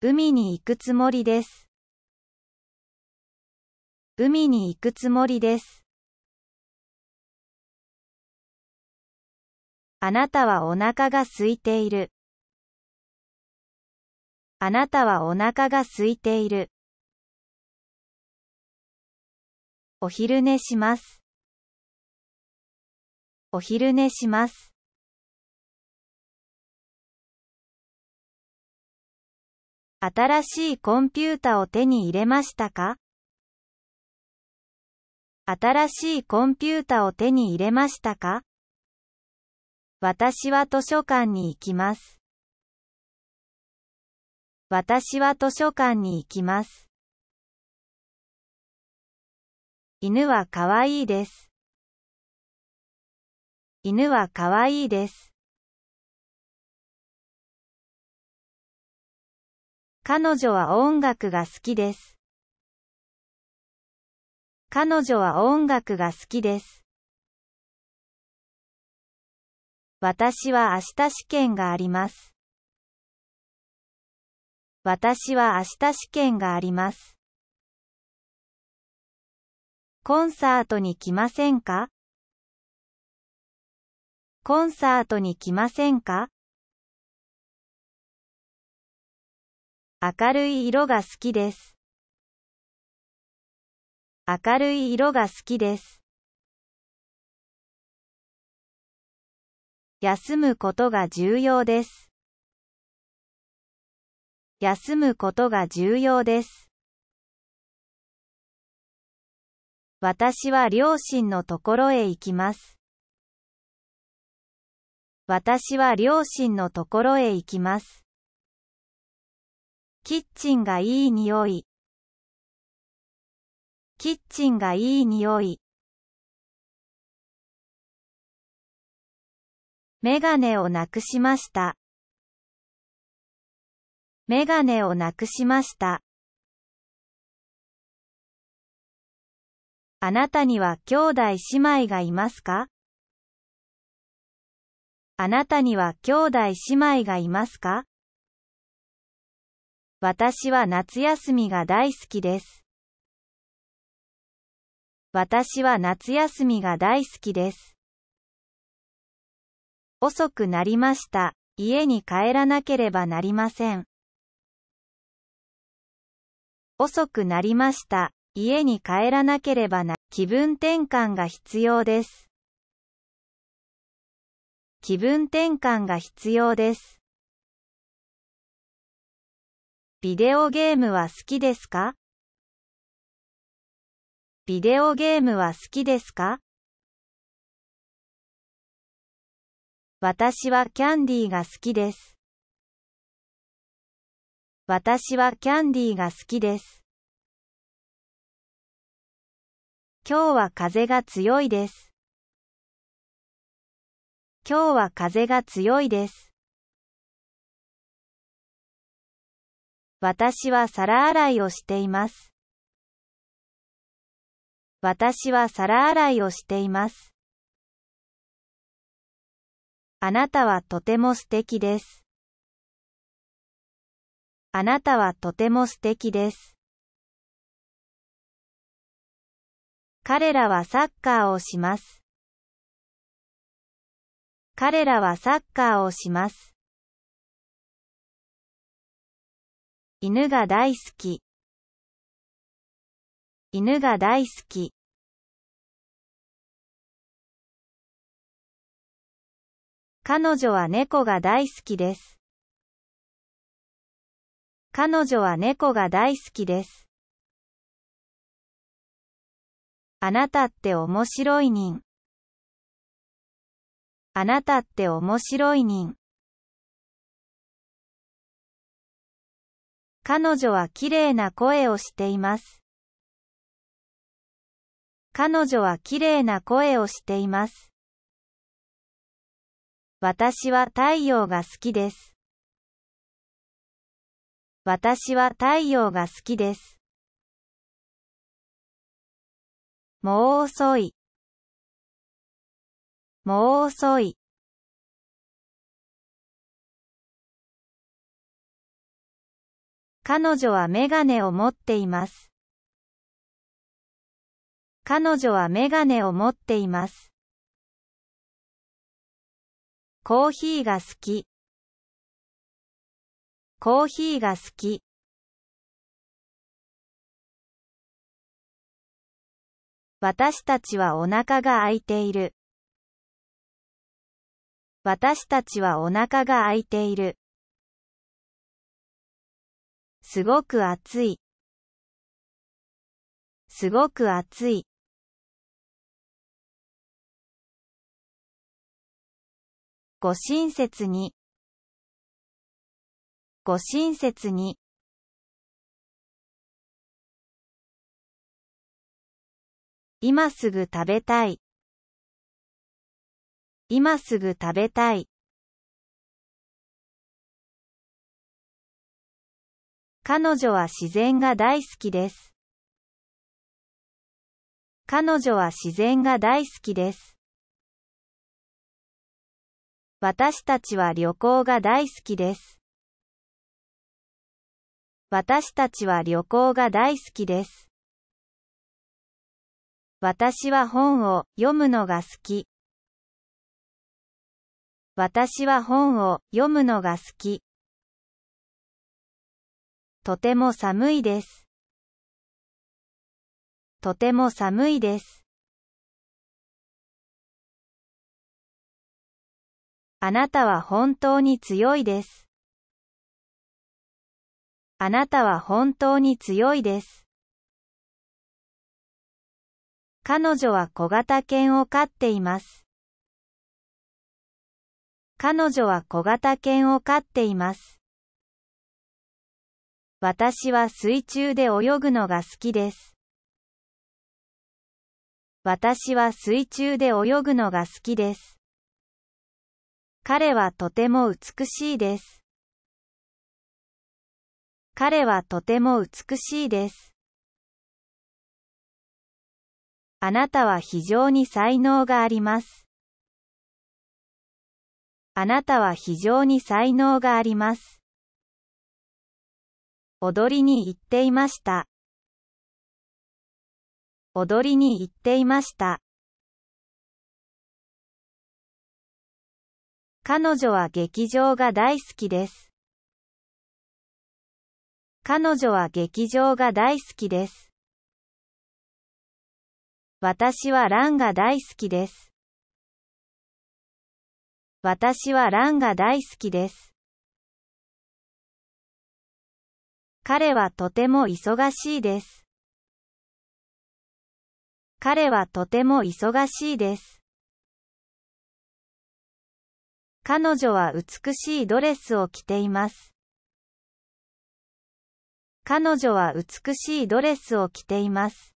海に行くつもりです。海に行くつもりです。あなたはお腹が空いている。あなたはお腹が空いている。お昼寝します。お昼寝します。新しいコンピュータを手に入れましたか新しいコンピュータを手に入れましたか私は図書館に行きます。私は図書館に行きます。犬はかわいいです。犬はかわいいです。彼女は音楽が好きです。彼女は音楽が好きです。私は明日試験があります。私は明日試験があります。コンサートに来ませんかコンサートに来ませんか明るい色が好きです。明るい色が好きです。休むことが重要です。休むことが重要です。私は両親のところへ行きます。私は両親のところへ行きます。キッチンがいい匂い。キッチンがいい匂い。メガネをなくしました。メガネをなくしました。あなたには兄弟姉妹がいますかあなたには兄弟姉妹がいますか私は夏休みが大好きです。私は夏休みが大好きです。遅くなりました。家に帰らなければなりません。遅くなりました。家に帰らなければな、気分転換が必要です。気分転換が必要です。ビデオゲームは好きですかビデオゲームは好きですか私はキャンディーが好きです。私はキャンディーが好きです。今日は風が強いです。今日は風が強いです。私は皿洗いをしています。私は皿洗いをしています。あなたはとても素敵です。あなたはとても素敵です。彼らはサッカーをします。彼らはサッカーをします。犬が大好き犬が大好き彼女は猫が大好きです彼女は猫が大好きですあなたって面白い人あなたって面白い人彼女は綺麗な声をしています。彼女は綺麗な声をしています。私は太陽が好きです。私は太陽が好きです。もう遅い。もう遅い。彼女はメガネを持っています。彼女はメガネを持っています。コーヒーが好き。コーヒーが好き。私たちはお腹が空いている。私たちはお腹が空いている。すごく暑い。すごく暑い。ご親切に。ご親切に。今すぐ食べたい。今すぐ食べたい。彼女は自然が大好きです。彼女は自然が大好きです。私たちは旅行が大好きです。私たちは旅行が大好きです。私は本を読むのが好き。私は本を読むのが好き。とても寒いです。とても寒いです。あなたは本当に強いです。あなたは本当に強いです。彼女は小型犬を飼っています。彼女は小型犬を飼っています。私は水中で泳ぐのが好きです。私は水中で泳ぐのが好きです。彼はとても美しいです。彼はとても美しいです。あなたは非常に才能があります。あなたは非常に才能があります。踊りに行っていました。踊りに行っていました。彼女は劇場が大好きです。彼女は劇場が大好きです。私はランが大好きです。私はランが大好きです。彼はとても忙しいです。彼はとても忙しいです。彼女は美しいドレスを着ています。彼女は美しいドレスを着ています。